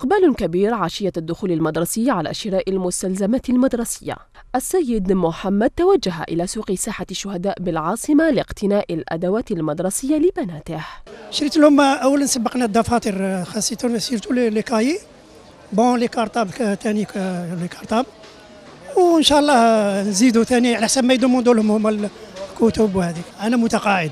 إقبال كبير عشية الدخول المدرسي على شراء المستلزمات المدرسية السيد محمد توجه إلى سوق ساحة الشهداء بالعاصمة لاقتناء الأدوات المدرسية لبناته شريت لهم أولا سبقنا الدفاتر خاصة سيرتو لي بون لي كارطاب ثاني لي كارطاب وإن شاء الله نزيدوا ثاني على حسب ما يدوموا لهم هما الكتب وهذه أنا متقاعد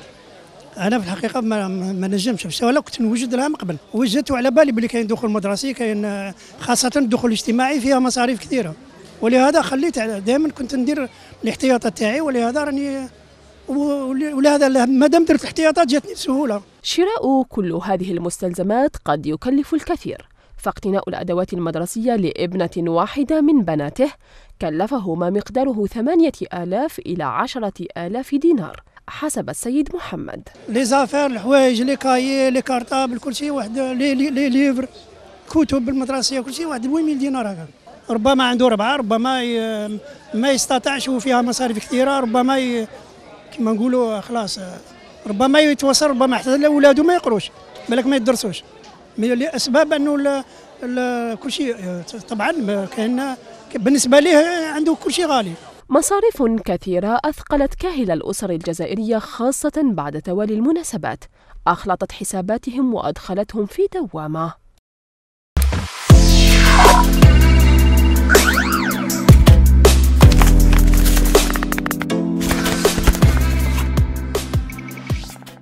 انا في الحقيقه ما, ما نجمش مشى ولا كنت نوجد لها من قبل وجدت على بالي بلي كاين دخول مدرسي كاين خاصه الدخول الاجتماعي فيها مصاريف كثيره ولهذا خليت دائما كنت ندير الاحتياطات تاعي ولهذا راني ولهذا ما دام درت الاحتياطات جاتني بسهوله شراء كل هذه المستلزمات قد يكلف الكثير فاقتناء الأدوات المدرسية لابنة واحدة من بناته كلفهما مقداره 8000 إلى 10000 دينار حسب السيد محمد لي زافير الحوايج لي كايي لي كارطابل كلشي واحد لي لي ليفر كتب المدرسيه كلشي واحد 2000 دينار هكا ربما عنده ربعه ربما ما يستطعش وفيها مصاريف كثيره ربما ي... كما نقولوا خلاص ربما يتوصل ربما حتى لاولاده ما يقروش بالك ما يدرسوش لاسباب انه ل... ل... طبعا كان بالنسبه ليه عنده كلشي غالي مصاريف كثيرة أثقلت كاهل الأسر الجزائرية خاصة بعد توالي المناسبات أخلطت حساباتهم وأدخلتهم في دوامة